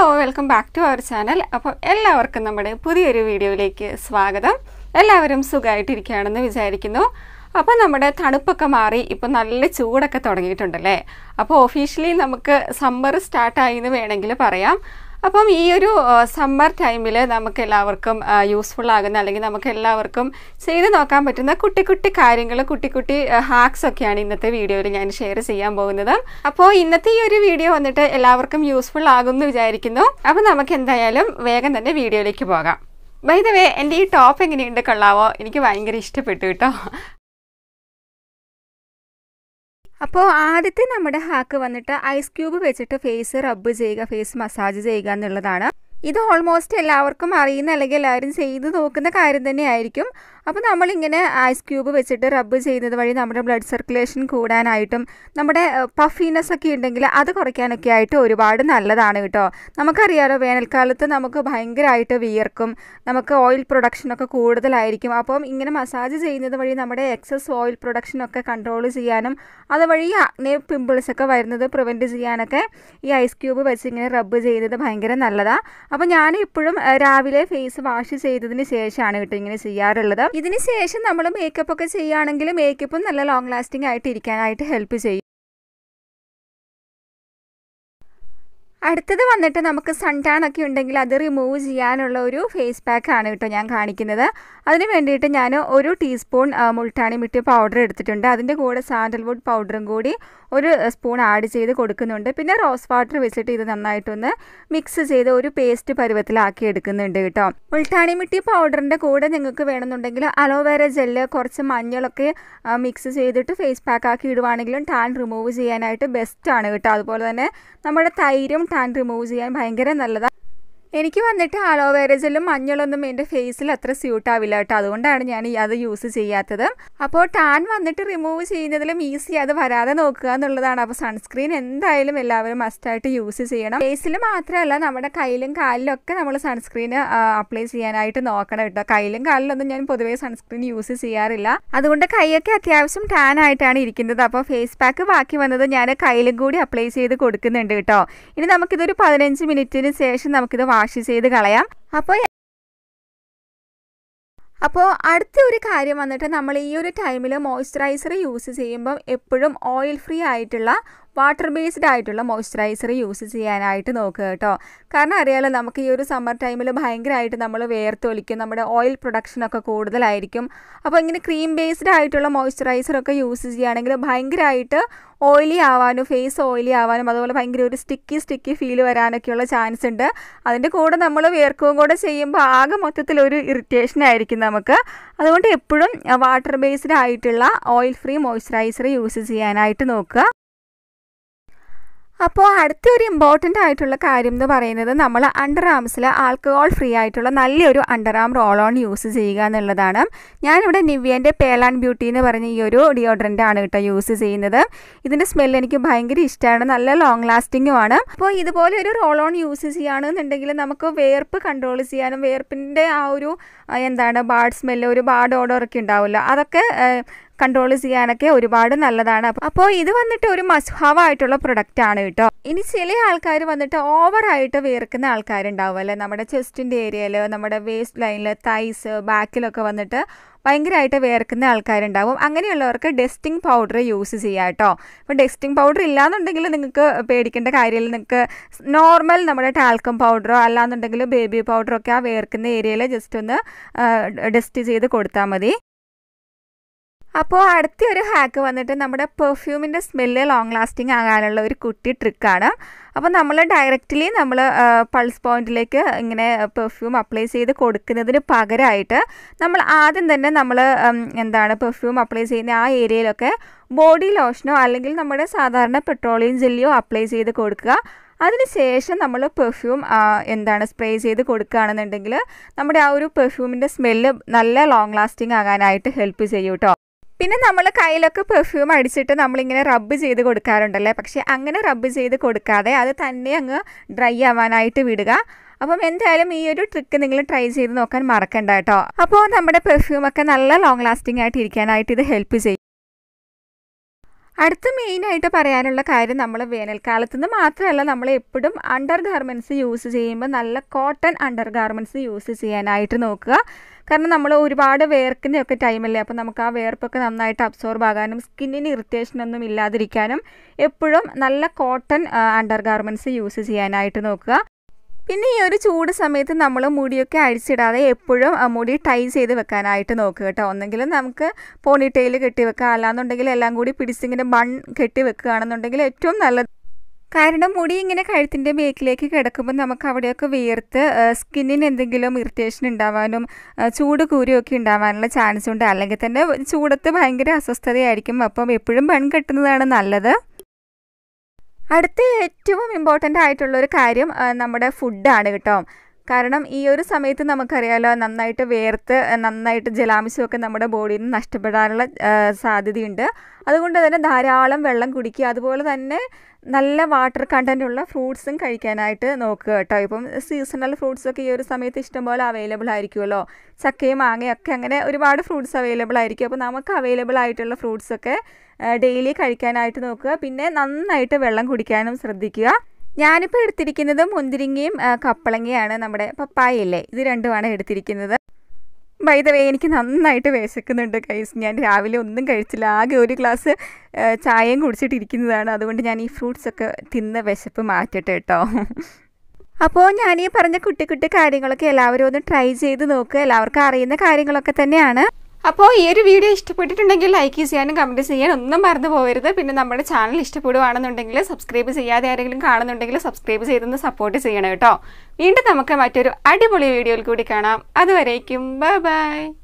hello welcome back to our channel അപ്പോൾ എല്ലാവർക്കും നമ്മുടെ പുതിയൊരു വീഡിയോയിലേക്ക് സ്വാഗതം എല്ലാവരും സുഖമായിട്ടിരിക്കുകയാണെന്ന് വിചാരിക്കുന്നു അപ്പോൾ നമ്മുടെ തണുപ്പൊക്കെ മാറി ഇപ്പോൾ നല്ല ചൂടൊക്കെ തുടങ്ങിയിട്ടുണ്ടല്ലേ അപ്പോൾ ഒഫീഷ്യലി നമുക്ക് സമ്മർ സ്റ്റാർട്ടായി എന്ന് വേണമെങ്കിൽ പറയാം അപ്പം ഈ ഒരു സമ്മർ ടൈമിൽ നമുക്ക് എല്ലാവർക്കും യൂസ്ഫുൾ ആകുന്ന അല്ലെങ്കിൽ നമുക്ക് എല്ലാവർക്കും ചെയ്ത് നോക്കാൻ പറ്റുന്ന കുട്ടി കുട്ടി കാര്യങ്ങൾ കുട്ടി കുട്ടി ഹാക്സ് ഒക്കെയാണ് ഇന്നത്തെ വീഡിയോയിൽ ഞാൻ ഷെയർ ചെയ്യാൻ പോകുന്നത് അപ്പോൾ ഇന്നത്തെ ഈ ഒരു വീഡിയോ വന്നിട്ട് എല്ലാവർക്കും യൂസ്ഫുൾ ആകുമെന്ന് വിചാരിക്കുന്നു അപ്പോൾ നമുക്ക് എന്തായാലും വേഗം തന്നെ വീഡിയോയിലേക്ക് പോകാം ബൈ ദ വേ എൻ്റെ ഈ ടോപ്പ് എങ്ങനെയുണ്ട് കൊള്ളാവോ എനിക്ക് ഭയങ്കര ഇഷ്ടപ്പെട്ടു കേട്ടോ അപ്പോൾ ആദ്യത്തെ നമ്മുടെ ഹാക്ക് വന്നിട്ട് ഐസ് ക്യൂബ് വെച്ചിട്ട് ഫേസ് റബ്ബ് ചെയ്യുക ഫേസ് മസാജ് ചെയ്യുക എന്നുള്ളതാണ് ഇത് ഓൾമോസ്റ്റ് എല്ലാവർക്കും അറിയുന്ന അല്ലെങ്കിൽ എല്ലാവരും ചെയ്ത് നോക്കുന്ന കാര്യം തന്നെയായിരിക്കും അപ്പോൾ നമ്മളിങ്ങനെ ഐസ് ക്യൂബ് വെച്ചിട്ട് റബ്ബ് ചെയ്യുന്നത് വഴി നമ്മുടെ ബ്ലഡ് സർക്കുലേഷൻ കൂടാനായിട്ടും നമ്മുടെ പഫിനെസ് ഒക്കെ ഉണ്ടെങ്കിൽ അത് കുറയ്ക്കാനൊക്കെ ആയിട്ട് ഒരുപാട് നല്ലതാണ് കേട്ടോ നമുക്കറിയാലോ വേനൽക്കാലത്ത് നമുക്ക് ഭയങ്കരമായിട്ട് വിയർക്കും നമുക്ക് ഓയിൽ പ്രൊഡക്ഷനൊക്കെ കൂടുതലായിരിക്കും അപ്പം ഇങ്ങനെ മസാജ് ചെയ്യുന്നത് വഴി നമ്മുടെ എക്സസ് ഓയിൽ പ്രൊഡക്ഷനൊക്കെ കൺട്രോൾ ചെയ്യാനും അതുവഴി അഗ്നേ പിമ്പിൾസൊക്കെ വരുന്നത് പ്രിവെൻറ്റ് ചെയ്യാനൊക്കെ ഈ ഐസ് ക്യൂബ് വെച്ച് ഇങ്ങനെ റബ്ബ് ചെയ്യുന്നത് ഭയങ്കര നല്ലതാണ് അപ്പോൾ ഞാൻ ഇപ്പോഴും രാവിലെ ഫേസ് വാഷ് ചെയ്തതിന് ശേഷമാണ് കേട്ടോ ഇങ്ങനെ ചെയ്യാറുള്ളത് ഇതിനുശേഷം നമ്മൾ മേക്കപ്പ് ഒക്കെ ചെയ്യുകയാണെങ്കിൽ മേക്കപ്പും നല്ല ലോങ് ലാസ്റ്റിംഗ് ആയിട്ട് ഇരിക്കാനായിട്ട് ഹെൽപ്പ് ചെയ്യും അടുത്തത് വന്നിട്ട് നമുക്ക് സൺടാണൊക്കെ ഉണ്ടെങ്കിൽ അത് റിമൂവ് ചെയ്യാനുള്ള ഒരു ഫേസ് പാക്കാണ് കേട്ടോ ഞാൻ കാണിക്കുന്നത് അതിന് വേണ്ടിയിട്ട് ഞാൻ ഒരു ടീസ്പൂൺ മുൾട്ടാണി മിട്ടി പൗഡർ എടുത്തിട്ടുണ്ട് അതിൻ്റെ കൂടെ സാൻഡൽവുഡ് പൗഡറും കൂടി ഒരു സ്പൂൺ ആഡ് ചെയ്ത് കൊടുക്കുന്നുണ്ട് പിന്നെ റോസ് വാട്ടർ വെച്ചിട്ട് ഇത് നന്നായിട്ടൊന്ന് മിക്സ് ചെയ്ത് ഒരു പേസ്റ്റ് പരുവത്തിലാക്കി എടുക്കുന്നുണ്ട് കേട്ടോ മുൾട്ടാണി മിട്ടി പൗഡറിൻ്റെ കൂടെ നിങ്ങൾക്ക് വേണമെന്നുണ്ടെങ്കിൽ അലോവേര ജെല്ല് കുറച്ച് മഞ്ഞളൊക്കെ മിക്സ് ചെയ്തിട്ട് ഫേസ് പാക്ക് ആക്കി ഇടുവാണെങ്കിലും ടാൻ റിമൂവ് ചെയ്യാനായിട്ട് ബെസ്റ്റാണ് കേട്ടോ അതുപോലെ തന്നെ നമ്മുടെ തൈരും ടാൻ റിമൂവ് ചെയ്യാൻ ഭയങ്കര നല്ലതാണ് എനിക്ക് വന്നിട്ട് അലോവേര ജെല്ലും മഞ്ഞളൊന്നും എൻ്റെ ഫേസിൽ അത്ര സ്യൂട്ട് ആവില്ല കേട്ടോ അതുകൊണ്ടാണ് ഞാൻ അത് യൂസ് ചെയ്യാത്തത് അപ്പോൾ ടാൻ വന്നിട്ട് റിമൂവ് ചെയ്യുന്നതിലും ഈസി അത് വരാതെ നോക്കുക എന്നുള്ളതാണ് അപ്പോൾ സൺസ്ക്രീൻ എന്തായാലും എല്ലാവരും മസ്റ്റായിട്ട് യൂസ് ചെയ്യണം ഫേസിൽ മാത്രമല്ല നമ്മുടെ കയ്യിലും കാലിലും ഒക്കെ നമ്മൾ സൺസ്ക്രീൻ അപ്ലൈ ചെയ്യാനായിട്ട് നോക്കണം കേട്ടോ കയ്യിലും കാലിലൊന്നും ഞാൻ പൊതുവേ സൺസ്ക്രീൻ യൂസ് ചെയ്യാറില്ല അതുകൊണ്ട് കൈയൊക്കെ അത്യാവശ്യം ടാൻ ആയിട്ടാണ് ഇരിക്കുന്നത് അപ്പോൾ ഫേസ് പാക്ക് ബാക്കി വന്നത് ഞാൻ കയ്യിലും കൂടി അപ്ലൈ ചെയ്ത് കൊടുക്കുന്നുണ്ട് കേട്ടോ ഇനി നമുക്കിതൊരു പതിനഞ്ച് മിനിറ്റിന് ശേഷം നമുക്കിത് വാഷ് ചെയ്ത് കളയാം അപ്പോൾ അപ്പോൾ അടുത്ത ഒരു കാര്യം വന്നിട്ട് നമ്മൾ ഈ ഒരു ടൈമിൽ മോയ്സ്ചറൈസർ യൂസ് ചെയ്യുമ്പം എപ്പോഴും ഓയിൽ ഫ്രീ ആയിട്ടുള്ള വാട്ടർ ബേസ്ഡ് ആയിട്ടുള്ള മോയ്സ്ചറൈസർ യൂസ് ചെയ്യാനായിട്ട് നോക്കുക കേട്ടോ കാരണം അറിയാലോ നമുക്ക് ഈ ഒരു സമ്മർ ടൈമിൽ ഭയങ്കരമായിട്ട് നമ്മൾ വേർത്തൊലിക്കും നമ്മുടെ ഓയിൽ പ്രൊഡക്ഷനൊക്കെ കൂടുതലായിരിക്കും അപ്പോൾ ഇങ്ങനെ ക്രീം ബേസ്ഡ് ആയിട്ടുള്ള മോയ്സ്ചറൈസറൊക്കെ യൂസ് ചെയ്യുകയാണെങ്കിൽ ഭയങ്കരമായിട്ട് ഓയിലി ആവാനും ഫേസ് ഓയിലി ആവാനും അതുപോലെ ഭയങ്കര ഒരു സ്റ്റിക്കി സ്റ്റിക്കി ഫീൽ വരാനൊക്കെയുള്ള ചാൻസ് ഉണ്ട് അതിൻ്റെ കൂടെ നമ്മൾ വേർക്കുകയും കൂടെ ചെയ്യുമ്പോൾ ആകെ മൊത്തത്തിൽ ഒരു ഇറിറ്റേഷൻ ആയിരിക്കും നമുക്ക് അതുകൊണ്ട് എപ്പോഴും വാട്ടർ ബേസ്ഡ് ആയിട്ടുള്ള ഓയിൽ ഫ്രീ മോയ്സ്ചറൈസർ യൂസ് ചെയ്യാനായിട്ട് നോക്കുക അപ്പോൾ അടുത്തൊരു ഇമ്പോർട്ടൻ്റ് ആയിട്ടുള്ള കാര്യം എന്ന് പറയുന്നത് നമ്മൾ അണ്ടർ ആംസിൽ ആൽക്കഹോൾ ഫ്രീ ആയിട്ടുള്ള നല്ലൊരു underarm roll on use ചെയ്യുക എന്നുള്ളതാണ് ഞാനിവിടെ നിവ്യൻ്റെ പേൽ ആൻഡ് ബ്യൂട്ടി എന്ന് പറഞ്ഞ ഈ ഒരു ഡിയോഡ്രൻ്റ് ആണ് കേട്ടോ യൂസ് ചെയ്യുന്നത് ഇതിൻ്റെ സ്മെൽ എനിക്ക് ഭയങ്കര ഇഷ്ടമാണ് നല്ല ലോങ് ആണ് അപ്പോൾ ഇതുപോലെ ഒരു റോൾ ഓൺ യൂസ് ചെയ്യുകയാണെന്നുണ്ടെങ്കിൽ നമുക്ക് വേർപ്പ് കൺട്രോൾ ചെയ്യാനും വേർപ്പിൻ്റെ ആ ഒരു എന്താണ് ബാഡ് സ്മെല്ല് ഒരു ബാഡ് ഓർഡർ ഒക്കെ ഉണ്ടാവുമല്ലോ അതൊക്കെ കൺട്രോൾ ചെയ്യാനൊക്കെ ഒരുപാട് നല്ലതാണ് അപ്പോൾ ഇത് വന്നിട്ട് ഒരു മസ്ഹാവായിട്ടുള്ള പ്രൊഡക്റ്റ് ആണ് കേട്ടോ ഇനി ചില ആൾക്കാർ വന്നിട്ട് ഓവറായിട്ട് വിയർക്കുന്ന ആൾക്കാരുണ്ടാവും അല്ലേ നമ്മുടെ ചെസ്റ്റിൻ്റെ ഏരിയയിൽ നമ്മുടെ വേസ്റ്റ് ലൈനിൽ തൈസ് ബാക്കിലൊക്കെ വന്നിട്ട് ഭയങ്കരമായിട്ട് വേർക്കുന്ന ആൾക്കാരുണ്ടാവും അങ്ങനെയുള്ളവർക്ക് ഡസ്റ്റിംഗ് പൗഡർ യൂസ് ചെയ്യാം കേട്ടോ ഇപ്പോൾ ഡസ്റ്റിംഗ് പൗഡർ ഇല്ലാന്നുണ്ടെങ്കിൽ നിങ്ങൾക്ക് പേടിക്കേണ്ട കാര്യമില്ല നിങ്ങൾക്ക് നോർമൽ നമ്മുടെ ടാൽക്കം പൗഡറോ അല്ലാന്നുണ്ടെങ്കിൽ ബേബി പൗഡറോ ഒക്കെ ആ വേർക്കുന്ന ഏരിയയിൽ ജസ്റ്റ് ഒന്ന് ഡസ്റ്റ് ചെയ്ത് കൊടുത്താൽ മതി അപ്പോൾ അടുത്ത ഒരു ഹാക്ക് വന്നിട്ട് നമ്മുടെ പെർഫ്യൂമിൻ്റെ സ്മെല്ല് ലോങ് ലാസ്റ്റിംഗ് ആകാനുള്ള ഒരു കുട്ടി ട്രിക്കാണ് അപ്പോൾ നമ്മൾ ഡയറക്റ്റ്ലി നമ്മൾ പൾസ് പോയിന്റിലേക്ക് ഇങ്ങനെ പെർഫ്യൂം അപ്ലൈ ചെയ്ത് കൊടുക്കുന്നതിന് പകരമായിട്ട് നമ്മൾ ആദ്യം തന്നെ നമ്മൾ എന്താണ് പെർഫ്യൂം അപ്ലൈ ചെയ്യുന്ന ആ ഏരിയയിലൊക്കെ ബോഡി ലോഷനോ അല്ലെങ്കിൽ നമ്മുടെ സാധാരണ പെട്രോളിയം ജെല്ലിയോ അപ്ലൈ ചെയ്ത് കൊടുക്കുക അതിനുശേഷം നമ്മൾ പെർഫ്യൂം എന്താണ് സ്പ്രേ ചെയ്ത് കൊടുക്കുകയാണെന്നുണ്ടെങ്കിൽ നമ്മുടെ ആ ഒരു പെർഫ്യൂമിൻ്റെ സ്മെല്ല് നല്ല ലോങ് ലാസ്റ്റിംഗ് ആകാനായിട്ട് ഹെൽപ്പ് ചെയ്യൂട്ടോ പിന്നെ നമ്മൾ കയ്യിലൊക്കെ പെർഫ്യൂം അടിച്ചിട്ട് നമ്മളിങ്ങനെ റബ്ബ് ചെയ്ത് കൊടുക്കാറുണ്ടല്ലേ പക്ഷേ അങ്ങനെ റബ്ബ് ചെയ്ത് കൊടുക്കാതെ അത് തന്നെ അങ്ങ് ഡ്രൈ ആവാനായിട്ട് വിടുക അപ്പം എന്തായാലും ഈ ഒരു ട്രിക്ക് നിങ്ങൾ ട്രൈ ചെയ്ത് നോക്കാൻ മറക്കണ്ട കേട്ടോ അപ്പോൾ നമ്മുടെ പെർഫ്യൂമൊക്കെ നല്ല ലോങ് ലാസ്റ്റിംഗ് ആയിട്ട് ഇരിക്കാനായിട്ട് ഇത് ഹെൽപ്പ് ചെയ്യും അടുത്ത മെയിനായിട്ട് പറയാനുള്ള കാര്യം നമ്മൾ വേനൽക്കാലത്ത് നിന്ന് മാത്രമല്ല നമ്മൾ എപ്പോഴും അണ്ടർ ഗാർമെൻറ്റ്സ് യൂസ് ചെയ്യുമ്പോൾ നല്ല കോട്ടൺ അണ്ടർ ഗാർമെൻറ്റ്സ് യൂസ് ചെയ്യാനായിട്ട് നോക്കുക കാരണം നമ്മൾ ഒരുപാട് വേർക്കിൻ്റെയൊക്കെ ടൈമല്ലേ അപ്പോൾ നമുക്ക് ആ വേർപ്പൊക്കെ നന്നായിട്ട് അബ്സോർബ് ആകാനും സ്കിന്നിന് ഒന്നും ഇല്ലാതിരിക്കാനും എപ്പോഴും നല്ല കോട്ടൺ അണ്ടർ ഗാർമെൻറ്റ്സ് യൂസ് ചെയ്യാനായിട്ട് നോക്കുക പിന്നെ ഈ ഒരു ചൂട് സമയത്ത് നമ്മൾ മുടിയൊക്കെ അഴിച്ചിടാതെ എപ്പോഴും മുടി ടൈ ചെയ്ത് വെക്കാനായിട്ട് നോക്കുക കേട്ടോ ഒന്നെങ്കിൽ നമുക്ക് പോണിറ്റെയിൽ കെട്ടി വെക്കാം അല്ലാന്നുണ്ടെങ്കിൽ എല്ലാം കൂടി പിടിച്ചിങ്ങനെ ബൺ കെട്ടി വെക്കുകയാണെന്നുണ്ടെങ്കിൽ ഏറ്റവും നല്ലത് കാരണം മുടി ഇങ്ങനെ കഴുത്തിൻ്റെ ബേക്കിലേക്ക് കിടക്കുമ്പോൾ നമുക്ക് അവിടെയൊക്കെ വിയർത്ത് സ്കിന്നിന് എന്തെങ്കിലും ഇറിറ്റേഷൻ ഉണ്ടാവാനും ചൂട് കൂരിയൊക്കെ ഉണ്ടാവാനുള്ള ചാൻസ് ഉണ്ട് അല്ലെങ്കിൽ തന്നെ ചൂടത്ത് ഭയങ്കര അസ്വസ്ഥതയായിരിക്കും അപ്പം എപ്പോഴും ബൺ കെട്ടുന്നതാണ് നല്ലത് അടുത്ത ഏറ്റവും ഇമ്പോർട്ടൻ്റ് ആയിട്ടുള്ളൊരു കാര്യം നമ്മുടെ ഫുഡാണ് കേട്ടോ കാരണം ഈ ഒരു സമയത്ത് നമുക്കറിയാലോ നന്നായിട്ട് വേർത്ത് നന്നായിട്ട് ജലാംശമൊക്കെ നമ്മുടെ ബോഡിയിൽ നിന്ന് നഷ്ടപ്പെടാനുള്ള സാധ്യതയുണ്ട് അതുകൊണ്ട് തന്നെ ധാരാളം വെള്ളം കുടിക്കുക അതുപോലെ തന്നെ നല്ല വാട്ടർ കണ്ടൻ്റ് ഉള്ള ഫ്രൂട്ട്സും കഴിക്കാനായിട്ട് നോക്കുക കേട്ടോ ഇപ്പം സീസണൽ ഫ്രൂട്ട്സൊക്കെ ഈ ഒരു സമയത്ത് ഇഷ്ടംപോലെ അവൈലബിൾ ആയിരിക്കുമല്ലോ ചക്കയും മാങ്ങയൊക്കെ അങ്ങനെ ഒരുപാട് ഫ്രൂട്ട്സ് അവൈലബിൾ ആയിരിക്കും അപ്പോൾ നമുക്ക് അവൈലബിൾ ആയിട്ടുള്ള ഫ്രൂട്ട്സൊക്കെ ഡെയിലി കഴിക്കാനായിട്ട് നോക്കുക പിന്നെ നന്നായിട്ട് വെള്ളം കുടിക്കാനും ശ്രദ്ധിക്കുക ഞാനിപ്പോൾ എടുത്തിരിക്കുന്നത് മുന്തിരിങ്ങയും കപ്പളങ്ങയാണ് നമ്മുടെ പപ്പായയില്ലേ ഇത് രണ്ടുമാണ് എടുത്തിരിക്കുന്നത് ബൈ വേ എനിക്ക് നന്നായിട്ട് വിശക്കുന്നുണ്ട് കൈസ് ഞാൻ രാവിലെ ഒന്നും കഴിച്ചില്ല ആകെ ഒരു ഗ്ലാസ് ചായയും കുടിച്ചിട്ടിരിക്കുന്നതാണ് അതുകൊണ്ട് ഞാൻ ഈ ഫ്രൂട്ട്സൊക്കെ തിന്ന് വിശപ്പ് മാറ്റട്ടെ കേട്ടോ അപ്പോൾ ഞാൻ ഈ പറഞ്ഞ കുട്ടി കുട്ടി കാര്യങ്ങളൊക്കെ എല്ലാവരും ഒന്ന് ട്രൈ ചെയ്ത് നോക്കുക എല്ലാവർക്കും അറിയുന്ന കാര്യങ്ങളൊക്കെ തന്നെയാണ് അപ്പോൾ ഈ ഒരു വീഡിയോ ഇഷ്ടപ്പെട്ടിട്ടുണ്ടെങ്കിൽ ലൈക്ക് ചെയ്യാനും കമൻറ്റ് ചെയ്യാനും ഒന്നും മറന്നു പോകരുത് പിന്നെ നമ്മുടെ ചാനൽ ഇഷ്ടപ്പെടുകയാണെന്നുണ്ടെങ്കിൽ സബ്സ്ക്രൈബ് ചെയ്യാതെ ആരെങ്കിലും കാണുന്നുണ്ടെങ്കിൽ സബ്സ്ക്രൈബ് ചെയ്തൊന്ന് സപ്പോർട്ട് ചെയ്യണം കേട്ടോ വീണ്ടും നമുക്ക് മറ്റൊരു അടിപൊളി വീഡിയോയിൽ കൂടി കാണാം അതുവരേക്കും ബൈ ബൈ